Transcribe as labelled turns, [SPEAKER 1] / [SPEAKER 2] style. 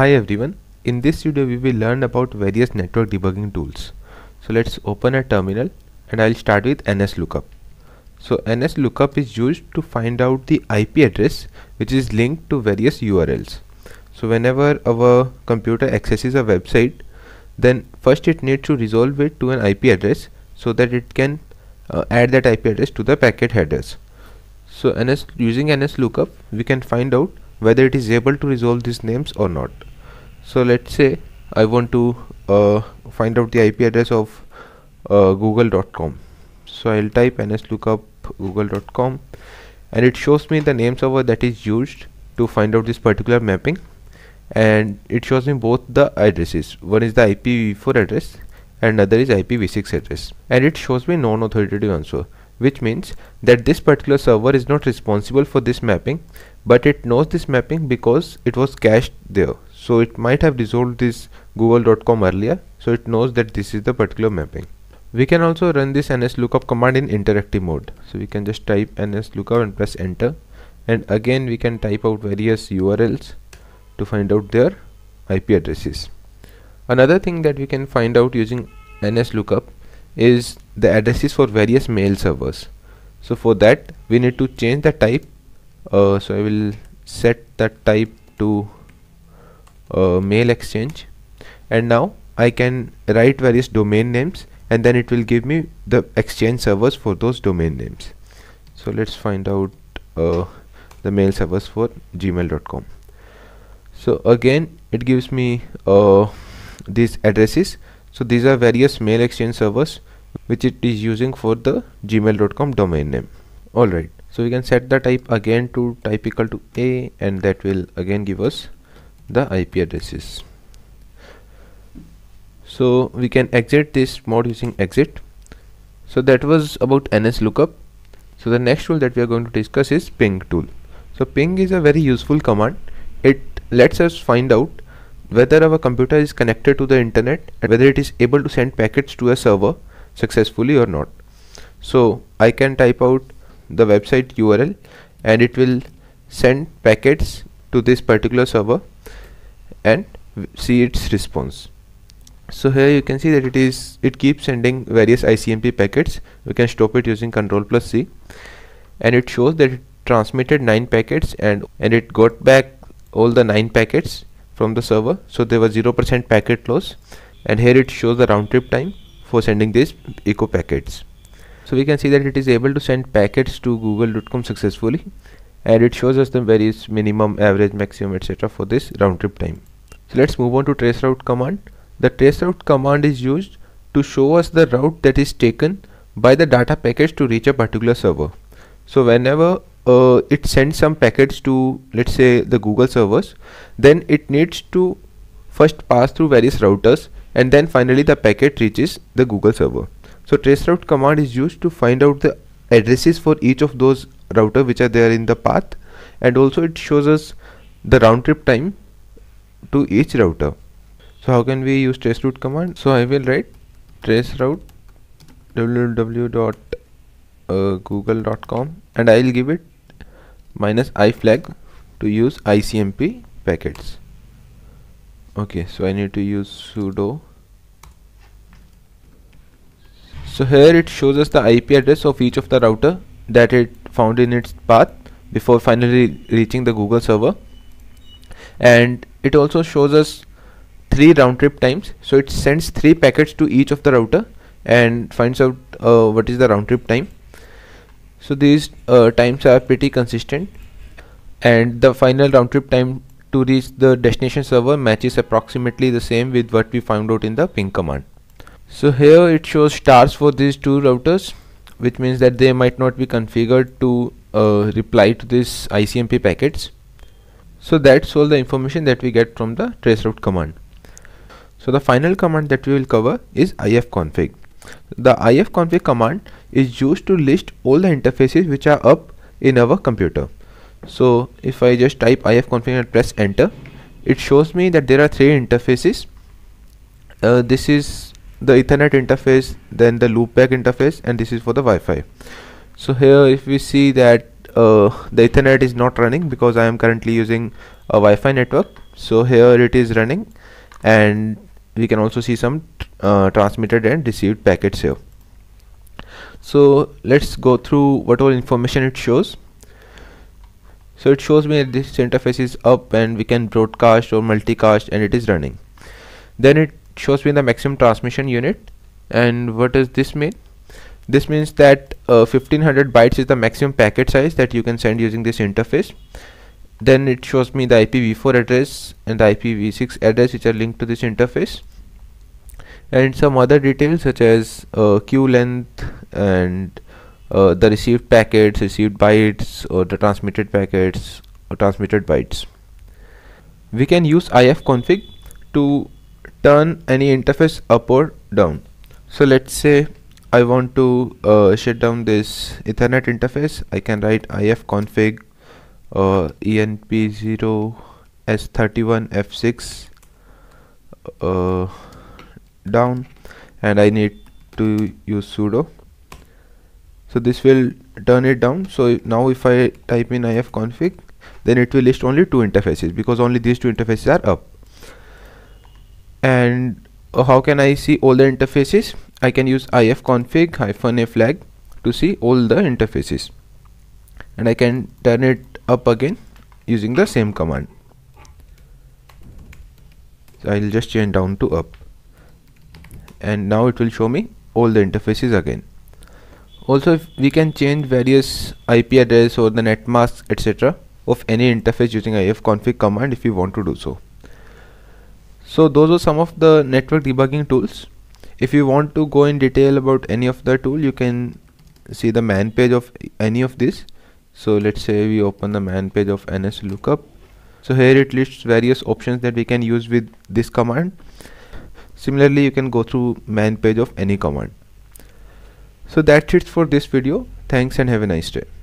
[SPEAKER 1] Hi everyone, in this video we will learn about various network debugging tools. So let's open a terminal and I'll start with NSLookup. So NSLookup is used to find out the IP address which is linked to various URLs. So whenever our computer accesses a website, then first it needs to resolve it to an IP address so that it can uh, add that IP address to the packet headers. So NS, using NSLookup we can find out whether it is able to resolve these names or not so let's say I want to uh, find out the IP address of uh, google.com so I'll type nslookup google.com and it shows me the name server that is used to find out this particular mapping and it shows me both the addresses one is the IPv4 address and another is IPv6 address and it shows me non-authoritative answer which means that this particular server is not responsible for this mapping but it knows this mapping because it was cached there so it might have resolved this google.com earlier so it knows that this is the particular mapping we can also run this nslookup command in interactive mode so we can just type nslookup and press enter and again we can type out various urls to find out their ip addresses another thing that we can find out using nslookup is the addresses for various mail servers so for that we need to change the type uh, so i will set the type to uh, mail exchange and now I can write various domain names and then it will give me the exchange servers for those domain names so let's find out uh, the mail servers for gmail.com so again it gives me uh, these addresses so these are various mail exchange servers which it is using for the gmail.com domain name alright so we can set the type again to type equal to a and that will again give us the IP addresses so we can exit this mode using exit so that was about NS lookup so the next tool that we are going to discuss is ping tool so ping is a very useful command it lets us find out whether our computer is connected to the internet and whether it is able to send packets to a server successfully or not so I can type out the website URL and it will send packets to this particular server and see its response so here you can see that it is it keeps sending various ICMP packets we can stop it using control plus C and it shows that it transmitted 9 packets and and it got back all the 9 packets from the server so there was 0% packet loss and here it shows the round trip time for sending these echo packets so we can see that it is able to send packets to google.com successfully and it shows us the various minimum average maximum etc for this round trip time so let's move on to traceroute command. The traceroute command is used to show us the route that is taken by the data package to reach a particular server. So whenever uh, it sends some packets to let's say the Google servers, then it needs to first pass through various routers and then finally the packet reaches the Google server. So traceroute command is used to find out the addresses for each of those router which are there in the path and also it shows us the round trip time to each router so how can we use traceroute command so i will write traceroute www.google.com uh, and i'll give it minus i flag to use icmp packets okay so i need to use sudo so here it shows us the ip address of each of the router that it found in its path before finally reaching the google server and it also shows us three round trip times so it sends three packets to each of the router and finds out uh, what is the round trip time so these uh, times are pretty consistent and the final round trip time to reach the destination server matches approximately the same with what we found out in the ping command so here it shows stars for these two routers which means that they might not be configured to uh, reply to this ICMP packets so that's all the information that we get from the traceroute command so the final command that we will cover is ifconfig the ifconfig command is used to list all the interfaces which are up in our computer so if I just type ifconfig and press enter it shows me that there are three interfaces uh, this is the ethernet interface then the loopback interface and this is for the Wi-Fi so here if we see that uh, the ethernet is not running because I am currently using a Wi-Fi network so here it is running and we can also see some uh, transmitted and received packets here so let's go through what all information it shows so it shows me that this interface is up and we can broadcast or multicast and it is running then it shows me the maximum transmission unit and what does this mean this means that uh, 1500 bytes is the maximum packet size that you can send using this interface then it shows me the IPv4 address and the IPv6 address which are linked to this interface and some other details such as uh, queue length and uh, the received packets, received bytes or the transmitted packets or transmitted bytes. We can use ifconfig to turn any interface up or down. So let's say I want to uh, shut down this Ethernet interface, I can write ifconfig uh, enp0s31f6 uh, down and I need to use sudo. So this will turn it down. So now if I type in ifconfig, then it will list only two interfaces because only these two interfaces are up. And uh, how can I see all the interfaces? I can use ifconfig hyphen a flag to see all the interfaces and I can turn it up again using the same command so I'll just change down to up and now it will show me all the interfaces again also we can change various IP address or the netmask etc of any interface using ifconfig command if we want to do so so those are some of the network debugging tools if you want to go in detail about any of the tool you can see the man page of any of this. so let's say we open the man page of ns lookup so here it lists various options that we can use with this command similarly you can go through man page of any command so that's it for this video thanks and have a nice day